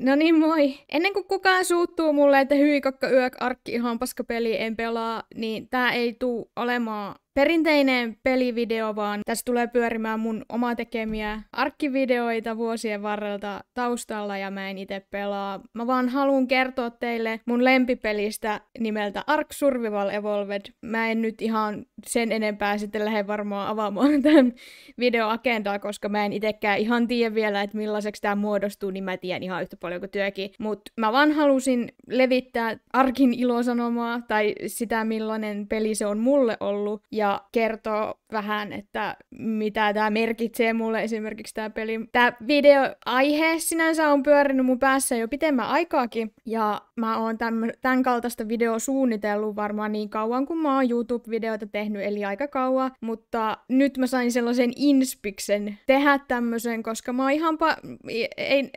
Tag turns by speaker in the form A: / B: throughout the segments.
A: No niin, moi. Ennen kuin kukaan suuttuu mulle, että hyi kakka yök, arkki ihan paska peli, en pelaa, niin tää ei tuu olemaan perinteinen pelivideo, vaan tässä tulee pyörimään mun omaa tekemiä arkkivideoita vuosien varrelta taustalla ja mä en itse pelaa. Mä vaan haluan kertoa teille mun lempipelistä nimeltä Ark Survival Evolved. Mä en nyt ihan sen enempää sitten lähde varmaan avaamaan tämän videoagendaa, koska mä en itsekään ihan tiedä vielä, että millaiseksi tämä muodostuu, niin mä tiedän ihan yhtä paljon kuin työkin. Mutta mä vaan halusin levittää arkin ilosanomaa tai sitä, millainen peli se on mulle ollut. Ja kertoo vähän, että mitä tämä merkitsee mulle esimerkiksi tämä peli. Tämä videoaihe sinänsä on pyörinyt mun päässä jo pitemmän aikaakin ja mä oon tämän kaltaista video suunnitellut varmaan niin kauan kuin mä oon YouTube-videoita tehnyt, eli aika kauan, mutta nyt mä sain sellaisen inspiksen tehdä tämmöisen, koska mä oon ihan pa- ei, ei,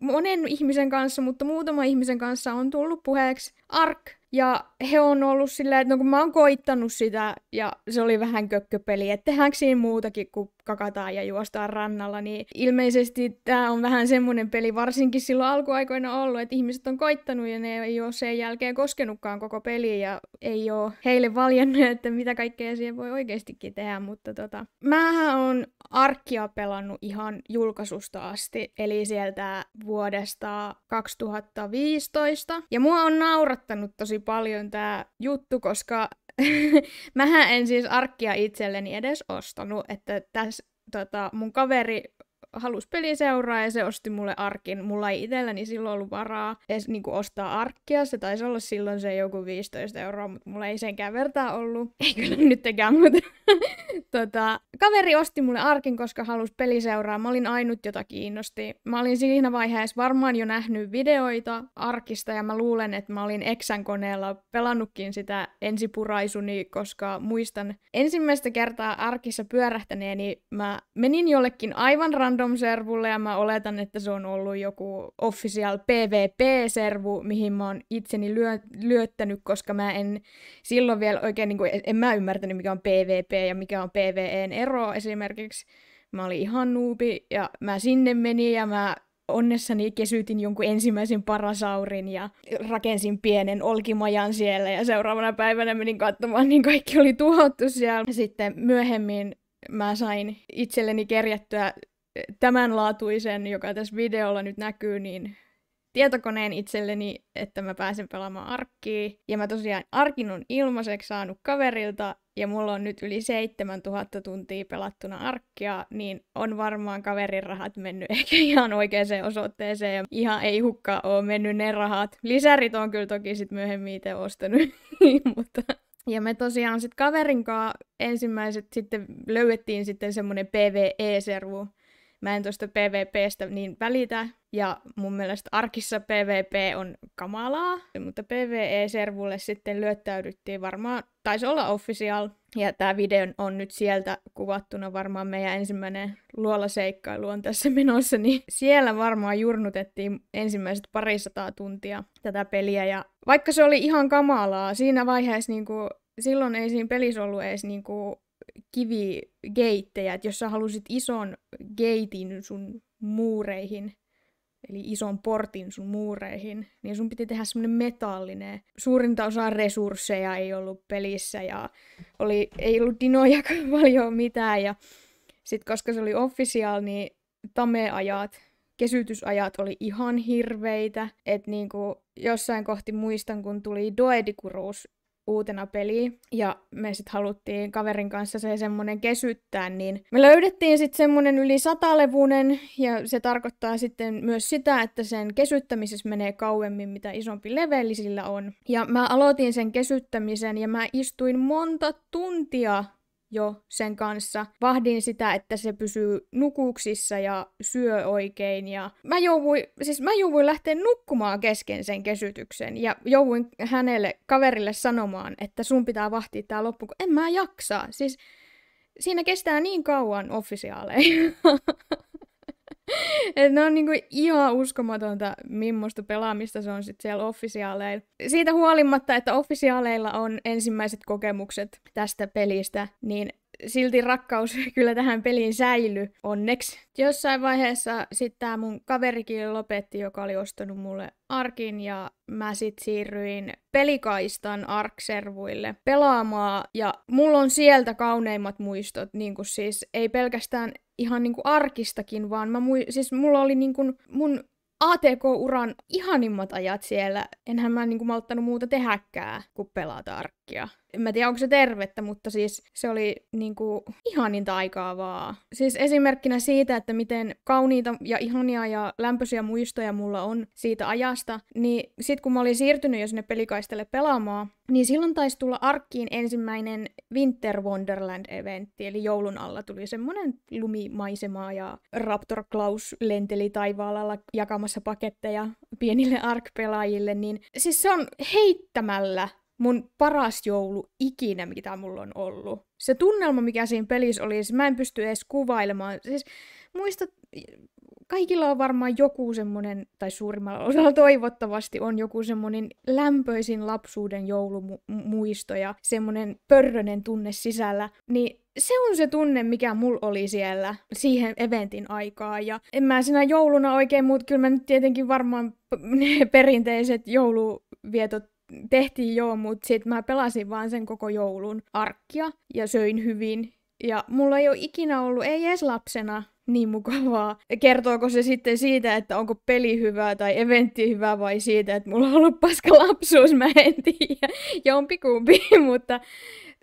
A: monen ihmisen kanssa, mutta muutama ihmisen kanssa on tullut puheeksi ARK, ja he on ollut silleen, että no kun mä oon koittanut sitä, ja se oli vähän kökköpeli, että tehdäänkö siinä muutakin kuin kakataan ja juostaan rannalla, niin ilmeisesti tämä on vähän semmoinen peli varsinkin silloin alkuaikoina ollut, että ihmiset on koittanut ja ne ei ole sen jälkeen koskenutkaan koko peliä ja ei ole heille valjennut, että mitä kaikkea siihen voi oikeastikin tehdä, mutta tota. Mähän on arkkia pelannut ihan julkaisusta asti, eli sieltä vuodesta 2015 ja mua on naurattanut tosi paljon tämä juttu, koska Mähän en siis arkkia itselleni edes ostanut, että tässä tota, mun kaveri halusi peliseuraa ja se osti mulle arkin. Mulla ei itselläni silloin ollut varaa edes niinku ostaa arkkia. Se taisi olla silloin se joku 15 euroa, mutta mulla ei senkään vertaa ollut. Ei kyllä nyttekään, mutta tota, kaveri osti mulle arkin, koska halusi peliseuraa. Mä olin ainut, jota kiinnosti. Mä olin siinä vaiheessa varmaan jo nähnyt videoita arkista ja mä luulen, että mä olin Exan koneella pelannutkin sitä ensipuraisuni, koska muistan ensimmäistä kertaa arkissa pyörähtäneeni mä menin jollekin aivan random random-servulle ja mä oletan, että se on ollut joku official PvP-servu, mihin mä oon itseni lyö, lyöttänyt, koska mä en silloin vielä oikein, niin kuin, en mä ymmärtänyt mikä on PvP ja mikä on PvEn ero esimerkiksi. Mä olin ihan nuupi ja mä sinne menin ja mä onnessani kesytin jonkun ensimmäisen parasaurin ja rakensin pienen olkimajan siellä ja seuraavana päivänä menin katsomaan, niin kaikki oli tuhottu siellä. Sitten myöhemmin mä sain itselleni kerjättyä tämänlaatuisen, joka tässä videolla nyt näkyy, niin tietokoneen itselleni, että mä pääsen pelaamaan arkkiin. Ja mä tosiaan arkin on ilmaiseksi saanut kaverilta, ja mulla on nyt yli 7000 tuntia pelattuna arkkia, niin on varmaan kaverin rahat mennyt ehkä ihan oikeaan osoitteeseen, ja ihan ei hukkaa oo mennyt ne rahat. Lisärit on kyllä toki sit myöhemmin itse ostanut, mutta... Ja me tosiaan sitten kaverin kanssa ensimmäiset sitten löydettiin sitten semmoinen PVE-servu, Mä en tuosta PvPstä niin välitä, ja mun mielestä arkissa PvP on kamalaa, mutta PvE-servulle sitten lyöttäydyttiin varmaan, taisi olla official, ja tämä video on nyt sieltä kuvattuna varmaan meidän ensimmäinen luolaseikkailu on tässä menossa, niin siellä varmaan jurnutettiin ensimmäiset parisataa tuntia tätä peliä, ja vaikka se oli ihan kamalaa, siinä vaiheessa niin kuin, silloin ei siinä pelissä ollut edes niin kuin, kivigeittejä, että jos sä halusit ison geitin sun muureihin, eli ison portin sun muureihin, niin sun piti tehdä semmoinen metallinen. Suurinta osaa resursseja ei ollut pelissä ja oli, ei ollut dinoja paljon mitään. Ja sitten koska se oli official, niin tameajat, kesytysajat oli ihan hirveitä. Että niinku jossain kohti muistan, kun tuli Doedikuruus uutena peliä ja me sitten haluttiin kaverin kanssa se semmoinen kesyttää, niin me löydettiin sitten semmoinen yli satalevunen ja se tarkoittaa sitten myös sitä, että sen kesyttämisessä menee kauemmin mitä isompi leveli sillä on. Ja mä aloitin sen kesyttämisen ja mä istuin monta tuntia jo sen kanssa. Vahdin sitä, että se pysyy nukuksissa ja syö oikein. Ja mä jouduin, siis mä jouduin lähteä nukkumaan kesken sen kesytyksen. Ja jouduin hänelle, kaverille sanomaan, että sun pitää vahtia tää loppu, kun en mä jaksaa, Siis siinä kestää niin kauan offisiaaleja. Et ne on niinku ihan uskomatonta, millaista pelaamista se on sitten siellä offisiaaleilla. Siitä huolimatta, että offisiaaleilla on ensimmäiset kokemukset tästä pelistä, niin silti rakkaus kyllä tähän peliin säilyy, onneksi. Jossain vaiheessa sitten tämä mun kaverikin lopetti, joka oli ostanut mulle arkin ja mä sit siirryin pelikaistan arkservuille pelaamaan ja mulla on sieltä kauneimmat muistot, niin kuin siis ei pelkästään ihan niin kuin arkistakin, vaan mä mui, siis mulla oli niin kuin mun ATK-uran ihanimmat ajat siellä. Enhän mä niin kuin malttanut muuta tehäkään kuin pelata kaikkia. En mä tiedä, onko se tervettä, mutta siis se oli niinku ihaninta aikaa vaan. Siis esimerkkinä siitä, että miten kauniita ja ihania ja lämpöisiä muistoja mulla on siitä ajasta, niin sit kun mä olin siirtynyt jo sinne pelikaistelle pelaamaan, niin silloin taisi tulla arkkiin ensimmäinen Winter Wonderland-eventti, eli joulun alla tuli semmoinen lumimaisema ja Raptor Klaus lenteli taivaalla jakamassa paketteja pienille arkpelaajille, niin siis se on heittämällä mun paras joulu ikinä, mitä mulla on ollut. Se tunnelma, mikä siinä pelissä oli, siis mä en pysty edes kuvailemaan. Siis muista, kaikilla on varmaan joku semmoinen, tai suurimmalla osalla toivottavasti on joku semmoinen lämpöisin lapsuuden joulumuisto ja semmoinen pörrönen tunne sisällä. Niin se on se tunne, mikä mulla oli siellä siihen eventin aikaa. Ja en mä sinä jouluna oikein muut, kyllä mä nyt tietenkin varmaan ne perinteiset jouluvietot tehtiin joo, mutta sitten mä pelasin vaan sen koko joulun arkkia ja söin hyvin. Ja mulla ei ole ikinä ollut, ei edes lapsena, niin mukavaa. Kertooko se sitten siitä, että onko peli hyvää tai eventti hyvää vai siitä, että mulla on ollut paska lapsuus, mä en tiedä. pikumpi, mutta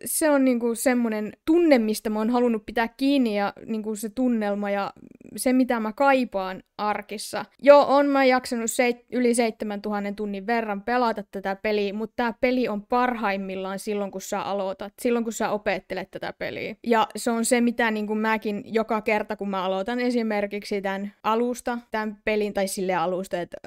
A: se on niinku semmoinen tunne, mistä mä oon halunnut pitää kiinni ja niinku se tunnelma ja se, mitä mä kaipaan arkissa. Joo, on mä jaksanut seit- yli 7000 tunnin verran pelata tätä peliä, mutta tämä peli on parhaimmillaan silloin, kun sä aloitat, silloin, kun sä opettelet tätä peliä. Ja se on se, mitä niin kuin mäkin joka kerta, kun mä aloitan esimerkiksi tämän alusta, tämän pelin, tai sille alusta, että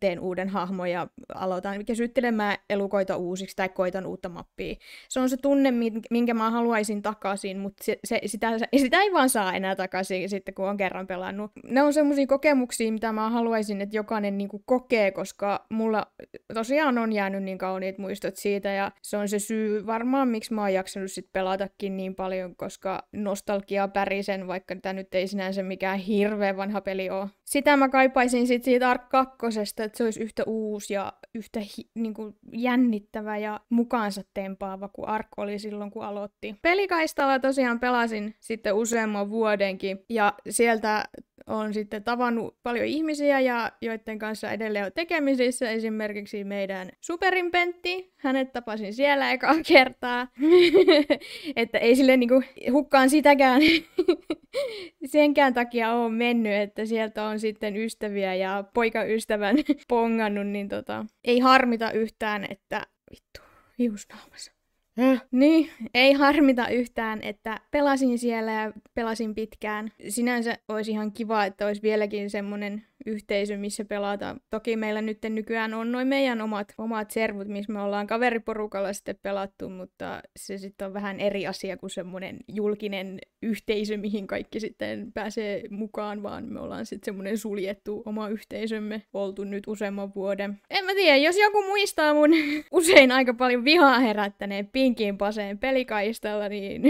A: teen uuden hahmon ja aloitan kesyttelemään elukoita uusiksi tai koitan uutta mappia. Se on se tunne, minkä mä haluaisin takaisin, mutta se, se, sitä, sitä ei vaan saa enää takaisin sitten, kun on kerran pelannut. Ne on semmoisia kokemuksia, mitä mä haluaisin, että jokainen niin kuin kokee, koska mulla tosiaan on jäänyt niin kauniit muistot siitä ja se on se syy varmaan, miksi mä oon jaksanut sit pelatakin niin paljon, koska nostalgia pärisen, vaikka tämä nyt ei sinänsä mikään hirveän vanha peli ole. Sitä mä kaipaisin sit siitä Ark 2 mielestä, että se olisi yhtä uusi ja yhtä hi- niin kuin jännittävä ja mukaansa tempaava kuin Ark oli silloin, kun aloitti. Pelikaistalla tosiaan pelasin sitten useamman vuodenkin ja sieltä on sitten tavannut paljon ihmisiä ja joiden kanssa edelleen on tekemisissä. Esimerkiksi meidän superin Pentti, hänet tapasin siellä ekaa kertaa. että ei sille niinku hukkaan sitäkään senkään takia on mennyt, että sieltä on sitten ystäviä ja poikaystävän pongannut, niin tota, ei harmita yhtään, että vittu, hiusnaamassa. Äh. Niin, ei harmita yhtään, että pelasin siellä ja pelasin pitkään. Sinänsä olisi ihan kiva, että olisi vieläkin semmoinen yhteisö, missä pelataan. Toki meillä nyt nykyään on noin meidän omat, omat servut, missä me ollaan kaveriporukalla sitten pelattu, mutta se sitten on vähän eri asia kuin semmoinen julkinen yhteisö, mihin kaikki sitten pääsee mukaan, vaan me ollaan sitten semmoinen suljettu oma yhteisömme oltu nyt useamman vuoden. En mä tiedä, jos joku muistaa mun usein aika paljon vihaa herättäneen pinkin paseen pelikaistalla, niin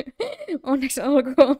A: onneksi olkoon.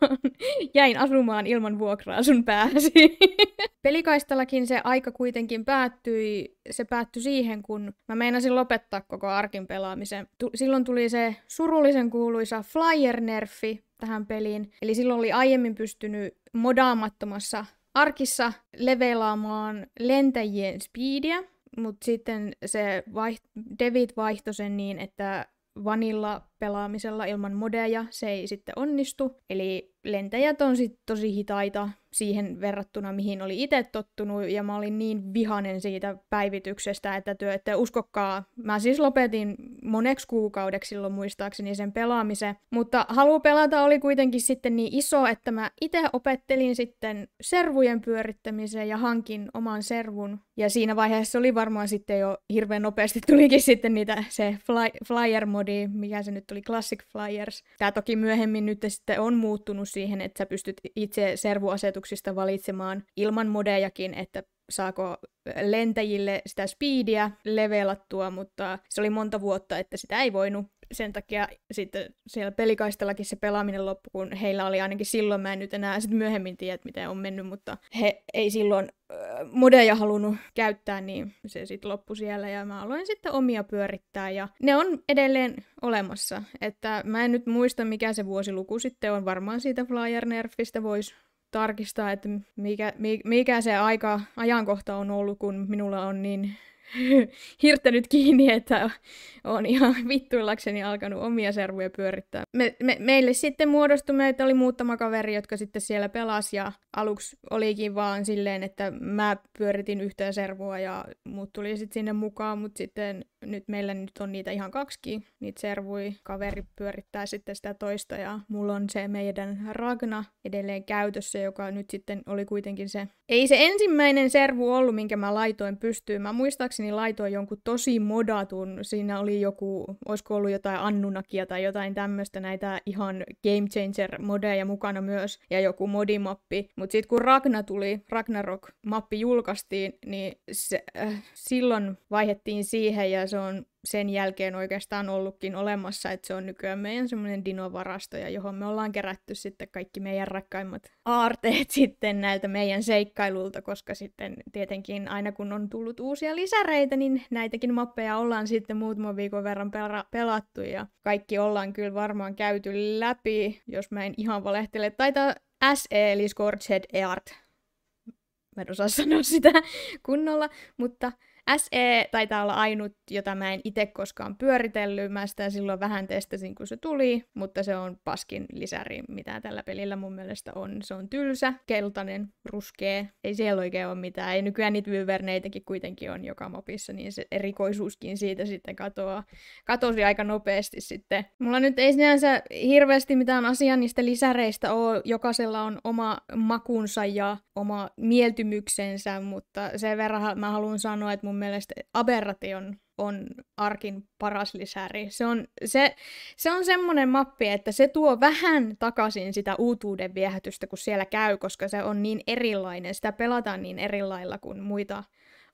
A: Jäin asumaan ilman vuokraa sun pääsi. Pelikaistallakin se aika kuitenkin päättyi, se päättyi siihen, kun mä meinasin lopettaa koko arkin pelaamisen. Tu- silloin tuli se surullisen kuuluisa flyer-nerfi tähän peliin, eli silloin oli aiemmin pystynyt modaamattomassa arkissa levelaamaan lentäjien speedia, mutta sitten se vaiht- devit vaihtoi sen niin, että vanilla pelaamisella ilman modeja se ei sitten onnistu. Eli lentäjät on sitten tosi hitaita siihen verrattuna, mihin oli itse tottunut, ja mä olin niin vihanen siitä päivityksestä, että työ ette uskokkaa. Mä siis lopetin moneksi kuukaudeksi silloin muistaakseni sen pelaamisen, mutta halu pelata oli kuitenkin sitten niin iso, että mä itse opettelin sitten servujen pyörittämiseen ja hankin oman servun, ja siinä vaiheessa oli varmaan sitten jo hirveän nopeasti tulikin sitten niitä se fly, flyer-modi, mikä se nyt tuli Classic Flyers. Tämä toki myöhemmin nyt sitten on muuttunut siihen, että sä pystyt itse servuasetuksista valitsemaan ilman modejakin, että saako lentäjille sitä speedia levelattua, mutta se oli monta vuotta, että sitä ei voinut sen takia sitten siellä pelikaistellakin se pelaaminen loppu, kun heillä oli ainakin silloin, mä en nyt enää sitten myöhemmin tiedä, että miten on mennyt, mutta he ei silloin äh, modeja halunnut käyttää, niin se sitten loppui siellä ja mä aloin sitten omia pyörittää ja ne on edelleen olemassa, että mä en nyt muista mikä se vuosiluku sitten on, varmaan siitä Flyer Nerfistä voisi tarkistaa, että mikä, mikä se aika, ajankohta on ollut, kun minulla on niin hirttänyt kiinni, että on ihan vittuillakseni alkanut omia servuja pyörittää. Me, me, meille sitten muodostui, meitä oli muutama kaveri, jotka sitten siellä pelasi ja aluksi olikin vaan silleen, että mä pyöritin yhtä servua ja muut tuli sitten sinne mukaan, mutta sitten nyt meillä nyt on niitä ihan kaksi, niitä servui, kaveri pyörittää sitten sitä toista ja mulla on se meidän Ragna edelleen käytössä, joka nyt sitten oli kuitenkin se, ei se ensimmäinen servu ollut, minkä mä laitoin pystyyn, mä muistaakseni muistaakseni laitoin jonkun tosi modatun, siinä oli joku, olisiko ollut jotain annunakia tai jotain tämmöistä, näitä ihan Game Changer-modeja mukana myös, ja joku modimappi. Mutta sitten kun Ragna tuli, Ragnarok-mappi julkaistiin, niin se, äh, silloin vaihdettiin siihen, ja se on sen jälkeen oikeastaan ollutkin olemassa, että se on nykyään meidän semmoinen dinovarasto, ja johon me ollaan kerätty sitten kaikki meidän rakkaimmat aarteet sitten näiltä meidän seikkailulta, koska sitten tietenkin aina kun on tullut uusia lisäreitä, niin näitäkin mappeja ollaan sitten muutaman viikon verran pela- pelattu, ja kaikki ollaan kyllä varmaan käyty läpi, jos mä en ihan valehtele. Taitaa SE eli Scorched Earth. Mä en osaa sanoa sitä kunnolla, mutta SE taitaa olla ainut, jota mä en itse koskaan pyöritellyt. Mä sitä silloin vähän testasin, kun se tuli, mutta se on paskin lisäri, mitä tällä pelillä mun mielestä on. Se on tylsä, keltainen, ruskea. Ei siellä oikein ole mitään. Ei nykyään niitä vyverneitäkin kuitenkin on joka mopissa, niin se erikoisuuskin siitä sitten katoaa. Katosi aika nopeasti sitten. Mulla nyt ei sinänsä hirveästi mitään asiaa niistä lisäreistä ole. Jokaisella on oma makunsa ja oma mieltymyksensä, mutta sen verran mä haluan sanoa, että mun mielestä aberration on arkin paras lisäri. Se on, se, se on semmoinen mappi, että se tuo vähän takaisin sitä uutuuden viehätystä, kun siellä käy, koska se on niin erilainen. Sitä pelataan niin erilailla kuin muita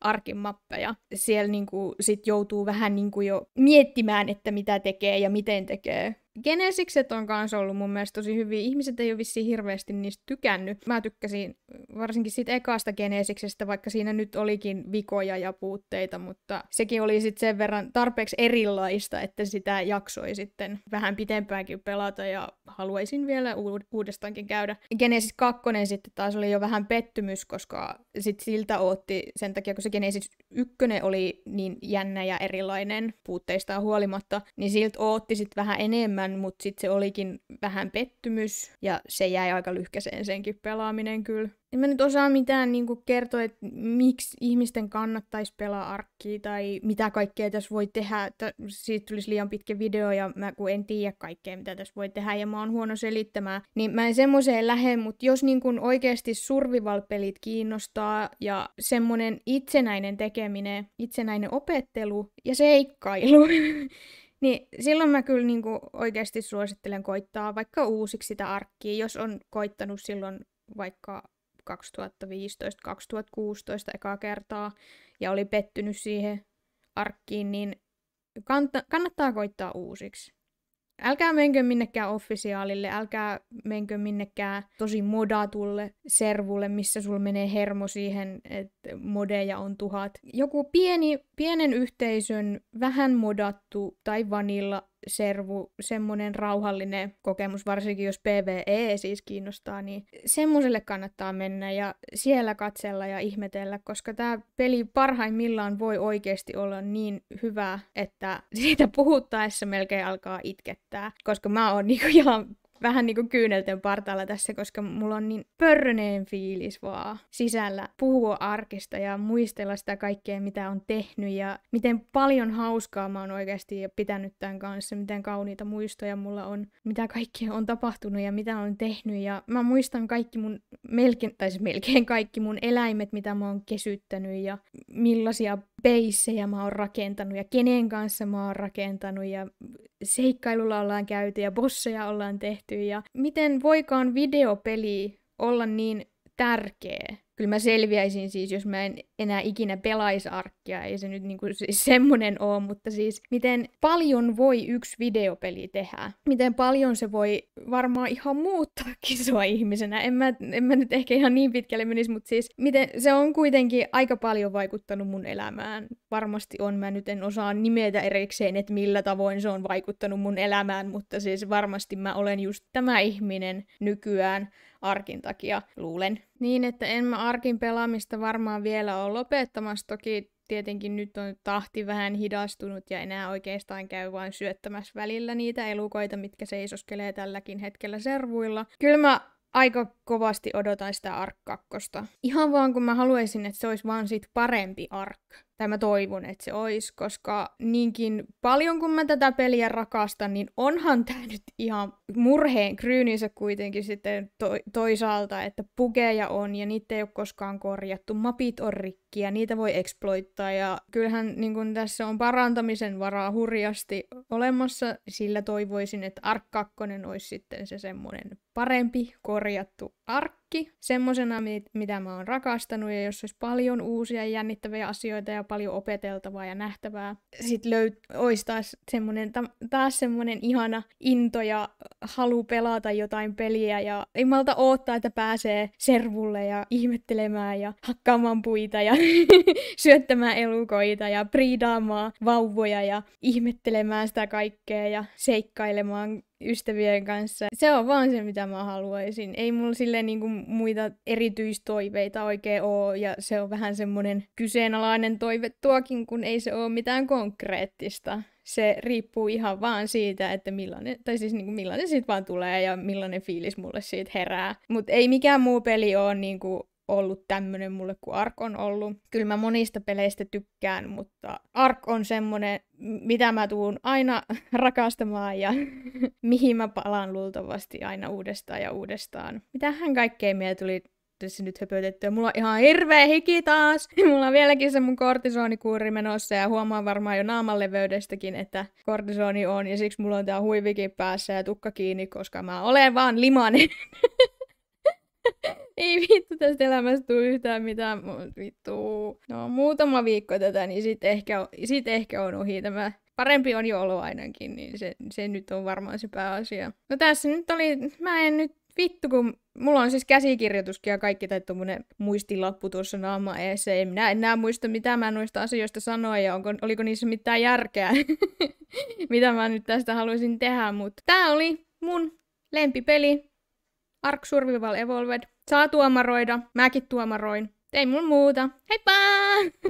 A: arkin mappeja. Siellä niinku sit joutuu vähän niinku jo miettimään, että mitä tekee ja miten tekee. Genesikset on myös ollut mun mielestä tosi hyviä. Ihmiset ei ole vissiin hirveästi niistä tykännyt. Mä tykkäsin varsinkin siitä ekasta Genesiksestä, vaikka siinä nyt olikin vikoja ja puutteita, mutta sekin oli sitten sen verran tarpeeksi erilaista, että sitä jaksoi sitten vähän pitempäänkin pelata ja haluaisin vielä uudestaankin käydä. Genesis 2 sitten taas oli jo vähän pettymys, koska sit siltä otti sen takia, kun se Genesis 1 oli niin jännä ja erilainen puutteistaan huolimatta, niin siltä ootti sitten vähän enemmän enemmän, mutta sitten se olikin vähän pettymys ja se jäi aika lyhkäseen senkin pelaaminen kyllä. En mä nyt osaa mitään niin kertoa, että miksi ihmisten kannattaisi pelaa arkkiä tai mitä kaikkea tässä voi tehdä. Että siitä tulisi liian pitkä video ja mä kun en tiedä kaikkea, mitä tässä voi tehdä ja mä oon huono selittämään, niin mä en semmoiseen lähde, mutta jos niin kuin oikeasti survival-pelit kiinnostaa ja semmoinen itsenäinen tekeminen, itsenäinen opettelu ja seikkailu, Niin silloin mä kyllä niin kuin oikeasti suosittelen koittaa vaikka uusiksi sitä arkkia, jos on koittanut silloin vaikka 2015-2016 ekaa kertaa ja oli pettynyt siihen arkkiin, niin kannattaa koittaa uusiksi. Älkää menkö minnekään offisiaalille, älkää menkö minnekään tosi modatulle servulle, missä sul menee hermo siihen, että modeja on tuhat. Joku pieni, pienen yhteisön vähän modattu tai vanilla servu, semmoinen rauhallinen kokemus, varsinkin jos PVE siis kiinnostaa, niin semmoiselle kannattaa mennä ja siellä katsella ja ihmetellä, koska tämä peli parhaimmillaan voi oikeasti olla niin hyvä, että siitä puhuttaessa melkein alkaa itkettää, koska mä oon niinku ihan vähän niin kuin kyynelten partaalla tässä, koska mulla on niin pörröneen fiilis vaan sisällä puhua arkista ja muistella sitä kaikkea, mitä on tehnyt ja miten paljon hauskaa mä oon oikeasti pitänyt tämän kanssa, miten kauniita muistoja mulla on, mitä kaikkea on tapahtunut ja mitä on tehnyt ja mä muistan kaikki mun melkein, tai siis melkein kaikki mun eläimet, mitä mä oon kesyttänyt ja millaisia beissejä mä oon rakentanut ja kenen kanssa mä oon rakentanut ja seikkailulla ollaan käyty ja bosseja ollaan tehty ja miten voikaan videopeli olla niin tärkeä kyllä mä selviäisin siis, jos mä en enää ikinä pelaisi arkkia. Ei se nyt niinku siis semmonen oo, mutta siis miten paljon voi yksi videopeli tehdä? Miten paljon se voi varmaan ihan muuttaa kisoa ihmisenä? En mä, en mä nyt ehkä ihan niin pitkälle menisi, mutta siis miten, se on kuitenkin aika paljon vaikuttanut mun elämään. Varmasti on, mä nyt en osaa nimetä erikseen, että millä tavoin se on vaikuttanut mun elämään, mutta siis varmasti mä olen just tämä ihminen nykyään arkin takia, luulen. Niin, että en mä arkin pelaamista varmaan vielä ole lopettamassa. Toki tietenkin nyt on tahti vähän hidastunut ja enää oikeastaan käy vain syöttämässä välillä niitä elukoita, mitkä seisoskelee tälläkin hetkellä servuilla. Kyllä mä aika kovasti odotan sitä Ark 2. Ihan vaan kun mä haluaisin, että se olisi vaan sit parempi Ark tai mä toivon, että se olisi, koska niinkin paljon kun mä tätä peliä rakastan, niin onhan tämä nyt ihan murheen kryyninsä kuitenkin sitten to- toisaalta, että pukeja on ja niitä ei ole koskaan korjattu, mapit on rikki ja niitä voi exploittaa ja kyllähän niin kun tässä on parantamisen varaa hurjasti olemassa, sillä toivoisin, että Ark 2 olisi sitten se semmoinen parempi korjattu arkki semmoisena, mitä mä oon rakastanut ja jos olisi paljon uusia ja jännittäviä asioita ja paljon opeteltavaa ja nähtävää. Sitten löyt- olisi taas semmonen, taas semmonen ihana into ja halu pelata jotain peliä ja ei malta oottaa, että pääsee servulle ja ihmettelemään ja hakkaamaan puita ja syöttämään elukoita ja priidaamaan vauvoja ja ihmettelemään sitä kaikkea ja seikkailemaan ystävien kanssa. Se on vaan se, mitä mä haluaisin. Ei mulla niin kuin muita erityistoiveita oikein oo, ja se on vähän semmoinen kyseenalainen toive tuokin, kun ei se ole mitään konkreettista. Se riippuu ihan vaan siitä, että millainen, tai siis niin kuin millainen siitä vaan tulee ja millainen fiilis mulle siitä herää. Mutta ei mikään muu peli ole kuin niinku ollut tämmöinen mulle kuin Ark on ollut. Kyllä mä monista peleistä tykkään, mutta Ark on semmonen, mitä mä tuun aina rakastamaan ja mihin mä palaan luultavasti aina uudestaan ja uudestaan. Mitähän kaikkea mieltä tuli tässä nyt höpötettyä. Mulla on ihan hirveä hiki taas. Mulla on vieläkin se mun kortisonikuuri menossa ja huomaan varmaan jo naamanleveydestäkin, että kortisoni on ja siksi mulla on tää huivikin päässä ja tukka kiinni, koska mä olen vaan limanen. ei vittu tästä elämästä tule yhtään mitään vittu. No muutama viikko tätä, niin sit ehkä, sit ehkä on ohi tämä. Parempi on jo ollut ainakin, niin se, se nyt on varmaan se pääasia. No tässä nyt oli, mä en nyt vittu, kun mulla on siis käsikirjoituskin ja kaikki tai tuommoinen muistilappu tuossa naama eessä. En minä enää muista, mitä mä noista asioista sanoin ja onko, oliko niissä mitään järkeä, mitä mä nyt tästä haluaisin tehdä. Mutta tää oli mun lempipeli Ark Survival Evolved. Saa tuomaroida, mäkin tuomaroin. Ei mun muuta. Heippa!